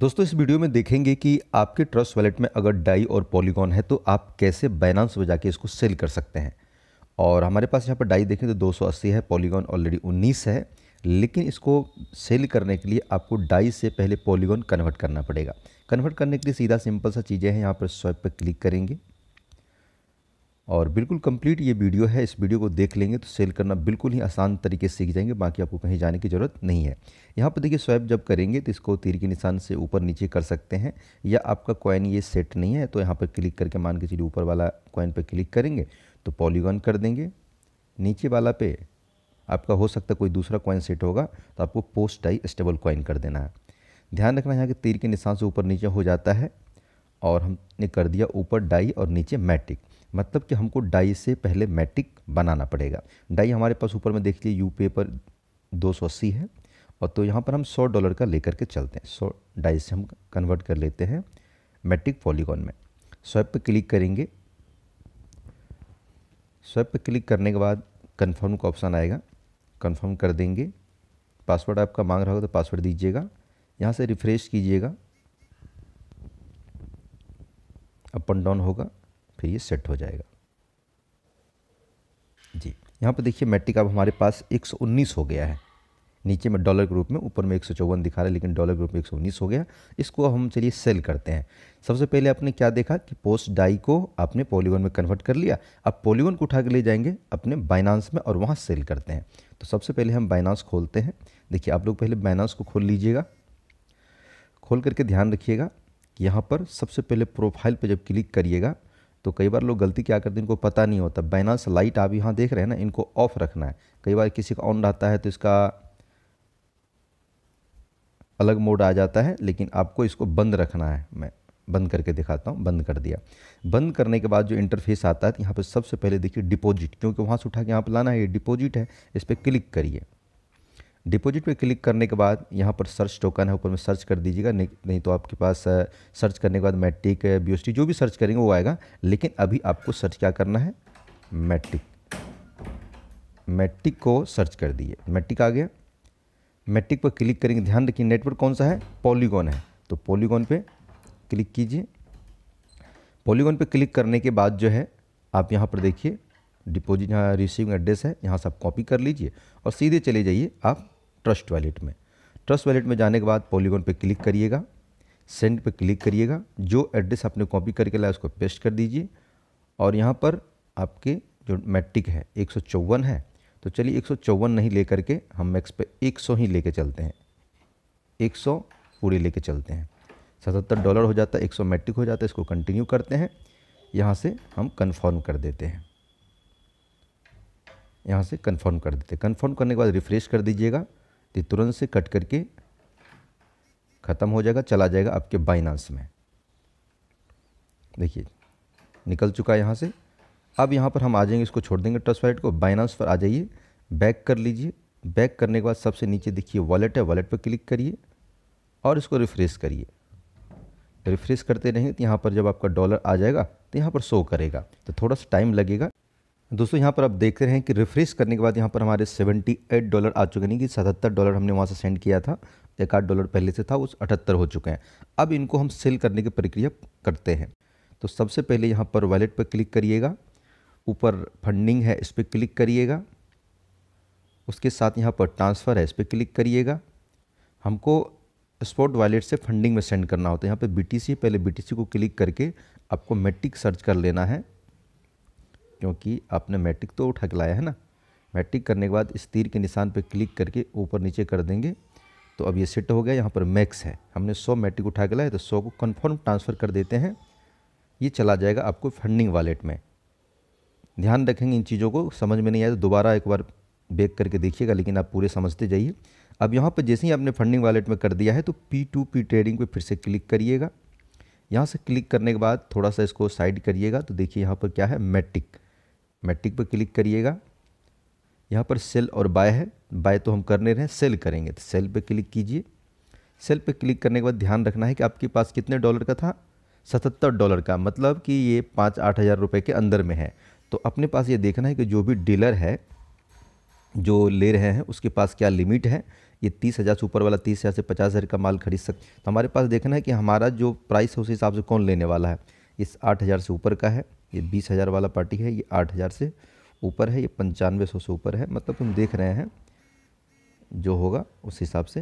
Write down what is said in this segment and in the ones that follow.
दोस्तों इस वीडियो में देखेंगे कि आपके ट्रस्ट वैलेट में अगर डाई और पॉलीगॉन है तो आप कैसे बैनान्स में जाके इसको सेल कर सकते हैं और हमारे पास यहाँ पर डाई देखें तो 280 है पॉलीगॉन ऑलरेडी 19 है लेकिन इसको सेल करने के लिए आपको डाई से पहले पॉलीगॉन कन्वर्ट करना पड़ेगा कन्वर्ट करने के लिए सीधा सिंपल सा चीज़ें हैं यहाँ पर स्वाइप पर क्लिक करेंगे और बिल्कुल कंप्लीट ये वीडियो है इस वीडियो को देख लेंगे तो सेल करना बिल्कुल ही आसान तरीके से सीख जाएंगे बाकी आपको कहीं जाने की ज़रूरत नहीं है यहाँ पर देखिए स्वैप जब करेंगे तो इसको तीर के निशान से ऊपर नीचे कर सकते हैं या आपका कॉइन ये सेट नहीं है तो यहाँ पर क्लिक करके मान के चलिए ऊपर वाला कॉइन पर क्लिक करेंगे तो पॉलीगॉन कर देंगे नीचे वाला पे आपका हो सकता है कोई दूसरा कॉइन सेट होगा तो आपको पोस्ट टाई स्टेबल कॉइन कर देना है ध्यान रखना यहाँ के तीर के निशान से ऊपर नीचे हो जाता है और हमने कर दिया ऊपर डाई और नीचे मैटिक मतलब कि हमको डाई से पहले मैट्रिक बनाना पड़ेगा डाई हमारे पास ऊपर में देख लीजिए यू पे पर दो सौ अस्सी है और तो यहाँ पर हम सौ डॉलर का लेकर के चलते हैं सौ डाई से हम कन्वर्ट कर लेते हैं मैट्रिक पॉलीगॉन में स्वैप पर क्लिक करेंगे स्वैप पर क्लिक करने के बाद कन्फर्म का ऑप्शन आएगा कन्फर्म कर देंगे पासवर्ड आपका मांग रहा होगा तो पासवर्ड दीजिएगा यहाँ से रिफ़्रेश कीजिएगा अप एंड डाउन होगा फिर ये सेट हो जाएगा जी यहाँ पर देखिए मैट्रिक अब हमारे पास 119 हो गया है नीचे में डॉलर ग्रुप में ऊपर में एक दिखा रहा है लेकिन डॉलर ग्रुप में एक हो गया इसको हम चलिए सेल करते हैं सबसे पहले आपने क्या देखा कि पोस्ट डाई को आपने पोलिवन में कन्वर्ट कर लिया अब पोलिवन को उठा के ले जाएंगे अपने बाइनांस में और वहाँ सेल करते हैं तो सबसे पहले हम बाइनांस खोलते हैं देखिए आप लोग पहले बाइनांस को खोल लीजिएगा खोल करके ध्यान रखिएगा यहाँ पर सबसे पहले प्रोफाइल पर जब क्लिक करिएगा तो कई बार लोग गलती क्या करते हैं इनको पता नहीं होता बैनास लाइट आप यहाँ देख रहे हैं ना इनको ऑफ़ रखना है कई बार किसी का ऑन रहता है तो इसका अलग मोड आ जाता है लेकिन आपको इसको बंद रखना है मैं बंद करके दिखाता हूँ बंद कर दिया बंद करने के बाद जो इंटरफेस आता है तो यहाँ पर सबसे पहले देखिए डिपॉजिट क्योंकि वहाँ से उठा के यहाँ पर लाना है ये डिपॉजिट है इस पर क्लिक करिए डिपॉजिट पे क्लिक करने के बाद यहाँ पर सर्च टोकन है ऊपर में सर्च कर दीजिएगा नहीं तो आपके पास सर्च करने के बाद मैट्रिक बी जो भी सर्च करेंगे वो आएगा लेकिन अभी आपको सर्च क्या करना है मैट्रिक मैट्रिक को सर्च कर दिए मैट्रिक आ गया मैट्रिक पर क्लिक करेंगे ध्यान रखिए नेटवर्क कौन सा है पॉलीगॉन है तो पॉलीगॉन पे क्लिक कीजिए पॉलीगॉन पे क्लिक करने के बाद जो है आप यहाँ पर देखिए डिपॉजिट यहाँ रिसीविंग एड्रेस है यहाँ से आप कॉपी कर लीजिए और सीधे चले जाइए आप ट्रस्ट वैलेट में ट्रस्ट वैलेट में जाने के बाद पॉलीगॉन पे क्लिक करिएगा सेंड पे क्लिक करिएगा जो एड्रेस आपने कॉपी करके लाया उसको पेस्ट कर दीजिए और यहाँ पर आपके जो मैट्रिक है एक है तो चलिए एक नहीं ले करके हम मैक्स पे 100 ही लेके चलते हैं 100 पूरे लेके चलते हैं सतहत्तर डॉलर हो जाता है सौ मैट्रिक हो जाता है इसको कंटिन्यू करते हैं यहाँ से हम कंफर्म कर देते हैं यहाँ से कंफर्म कर देते हैं कंफर्म करने के बाद रिफ़्रेश कर दीजिएगा तो तुरंत से कट करके ख़त्म हो जाएगा चला जाएगा आपके बाइनांस में देखिए निकल चुका है यहाँ से अब यहाँ पर हम आ जाएंगे इसको छोड़ देंगे ट्रस्ट वॉलेट को बाइनांस पर आ जाइए बैक कर लीजिए बैक करने के बाद सबसे नीचे देखिए वॉलेट है वॉलेट पर क्लिक करिए और इसको रिफ़्रेश करिए रिफ़्रेश करते रहेंगे तो यहाँ पर जब आपका डॉलर आ जाएगा तो यहाँ पर शो करेगा तो थोड़ा सा टाइम लगेगा दोस्तों यहाँ पर आप देख रहे हैं कि रिफ्रेश करने के बाद यहाँ पर हमारे 78 डॉलर आ चुके नहीं कि 77 डॉलर हमने वहाँ से सेंड किया था एक आठ डॉलर पहले से था उस अठहत्तर हो चुके हैं अब इनको हम सेल करने की प्रक्रिया करते हैं तो सबसे पहले यहाँ पर वॉलेट पर क्लिक करिएगा ऊपर फंडिंग है इस पर क्लिक करिएगा उसके साथ यहाँ पर ट्रांसफ़र है इस पर क्लिक करिएगा हमको स्पॉट वॉलेट से फंडिंग में सेंड करना होता तो है यहाँ पर बी पहले बी को क्लिक करके आपको मेट्रिक सर्च कर लेना है क्योंकि आपने मैट्रिक तो उठा के लाया है ना मैट्रिक करने के बाद इस तीर के निशान पर क्लिक करके ऊपर नीचे कर देंगे तो अब ये सेट हो गया यहाँ पर मैक्स है हमने सौ मैट्रिक उठा के लाया तो सौ को कन्फर्म ट्रांसफ़र कर देते हैं ये चला जाएगा आपको फंडिंग वॉलेट में ध्यान रखेंगे इन चीज़ों को समझ में नहीं आया तो दोबारा एक बार बेक करके देखिएगा लेकिन आप पूरे समझते जाइए अब यहाँ पर जैसे ही आपने फंडिंग वॉलेट में कर दिया है तो पी टू पी ट्रेडिंग पे फिर से क्लिक करिएगा यहाँ से क्लिक करने के बाद थोड़ा सा इसको साइड करिएगा तो देखिए यहाँ पर क्या है मैट्रिक मैट्रिक पर क्लिक करिएगा यहाँ पर सेल और बाय है बाय तो हम करने रहे हैं सेल करेंगे तो सेल पर क्लिक कीजिए सेल पर क्लिक करने के बाद ध्यान रखना है कि आपके पास कितने डॉलर का था सतहत्तर डॉलर का मतलब कि ये पाँच आठ हज़ार रुपये के अंदर में है तो अपने पास ये देखना है कि जो भी डीलर है जो ले रहे हैं उसके पास क्या लिमिट है ये तीस हज़ार से ऊपर वाला तीस हज़ार से पचास हज़ार का माल खरीद सकते तो हमारे पास देखना है कि हमारा जो प्राइस है उस हिसाब से कौन लेने वाला है इस आठ हज़ार से ऊपर का है ये बीस हज़ार वाला पार्टी है ये आठ हज़ार से ऊपर है ये पंचानवे सौ से ऊपर है मतलब हम देख रहे हैं जो होगा उस हिसाब से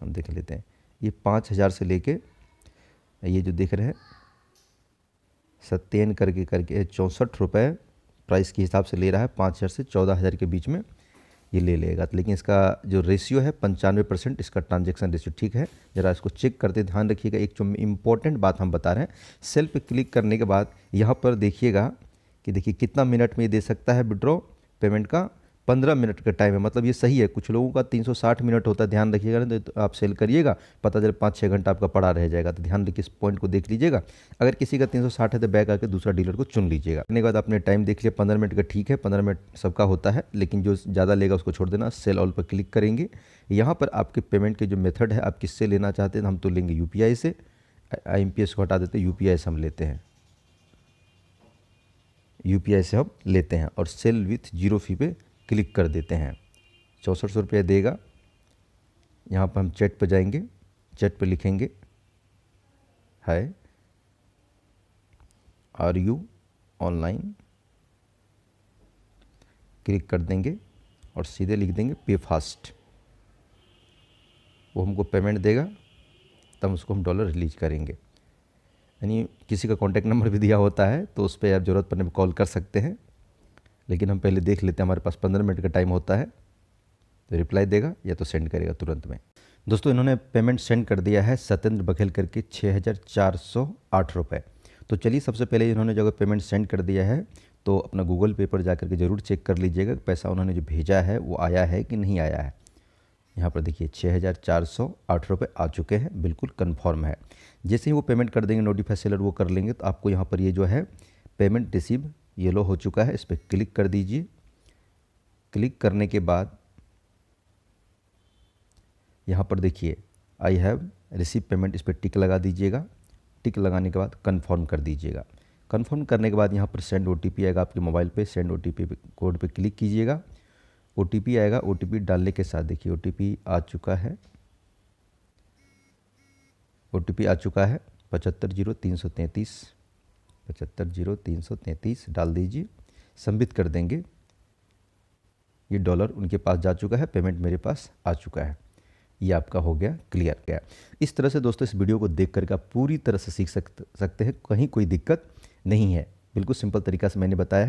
हम देख लेते हैं ये पाँच हज़ार से लेके ये जो देख रहे हैं सत्यन करके करके चौंसठ रुपये प्राइस के हिसाब से ले रहा है पाँच हज़ार से चौदह हज़ार के बीच में ये ले लेगा तो लेकिन इसका जो रेशियो है पंचानवे परसेंट इसका ट्रांजेक्शन रेशियो ठीक है ज़रा इसको चेक करते ध्यान रखिएगा एक जो इम्पोर्टेंट बात हम बता रहे हैं सेल पे क्लिक करने के बाद यहाँ पर देखिएगा कि देखिए कितना मिनट में ये दे सकता है विड्रॉ पेमेंट का पंद्रह मिनट का टाइम है मतलब ये सही है कुछ लोगों का तीन सौ साठ मिनट होता है ध्यान रखिएगा ना तो आप सेल करिएगा पता चले पाँच छः घंटा आपका पड़ा रह जाएगा तो ध्यान रखिए इस पॉइंट को देख लीजिएगा अगर किसी का तीन सौ साठ है तो बैक आकर दूसरा डीलर को चुन लीजिएगा के बाद आपने टाइम देख लिया पंद्रह मिनट का ठीक है पंद्रह मिनट सबका होता है लेकिन जो ज़्यादा लेगा उसको छोड़ देना सेल ऑल पर क्लिक करेंगे यहाँ पर आपके पेमेंट के जो मेथड है आप किससे लेना चाहते हैं हम तो लेंगे यू से आई को हटा देते हैं यू से हम लेते हैं यू से हम लेते हैं और सेल विथ जीरो फी पे क्लिक कर देते हैं चौंसठ सौ रुपया देगा यहाँ पर हम चैट पर जाएंगे चैट पर लिखेंगे hi are you online click कर देंगे और सीधे लिख देंगे पे फास्ट वो हमको पेमेंट देगा तब उसको हम डॉलर रिलीज करेंगे यानी किसी का कॉन्टैक्ट नंबर भी दिया होता है तो उस पर आप ज़रूरत पड़ने पर कॉल कर सकते हैं लेकिन हम पहले देख लेते हैं हमारे पास पंद्रह मिनट का टाइम होता है तो रिप्लाई देगा या तो सेंड करेगा तुरंत में दोस्तों इन्होंने पेमेंट सेंड कर दिया है सत्येंद्र बघेल करके छः हज़ार चार सौ आठ रुपये तो चलिए सबसे पहले इन्होंने जो पेमेंट सेंड कर दिया है तो अपना गूगल पे पर जा करके ज़रूर चेक कर लीजिएगा पैसा उन्होंने जो भेजा है वो आया है कि नहीं आया है यहाँ पर देखिए छः हज़ार चार सौ आठ रुपये आ चुके हैं बिल्कुल कन्फर्म है जैसे ही वो पेमेंट कर देंगे नोटिफाई सेलर वो कर लेंगे तो आपको यहाँ पर ये जो है पेमेंट रिसीव येलो हो चुका है इस पर क्लिक कर दीजिए क्लिक करने के बाद यहाँ पर देखिए आई हैव रिसीव पेमेंट इस पर टिक लगा दीजिएगा टिक लगाने के बाद कंफर्म कर दीजिएगा कंफर्म करने के बाद यहाँ पर सेंड ओ आएगा आपके मोबाइल पे सेंड ओ कोड पे क्लिक कीजिएगा ओ आएगा ओ डालने के साथ देखिए ओ आ चुका है ओ आ चुका है पचहत्तर जीरो तीन सौ तैंतीस पचहत्तर जीरो तीन सौ तैंतीस डाल दीजिए सबमिट कर देंगे ये डॉलर उनके पास जा चुका है पेमेंट मेरे पास आ चुका है ये आपका हो गया क्लियर गया इस तरह से दोस्तों इस वीडियो को देख करके आप पूरी तरह से सीख सकते सकते हैं कहीं कोई दिक्कत नहीं है बिल्कुल सिंपल तरीका से मैंने बताया है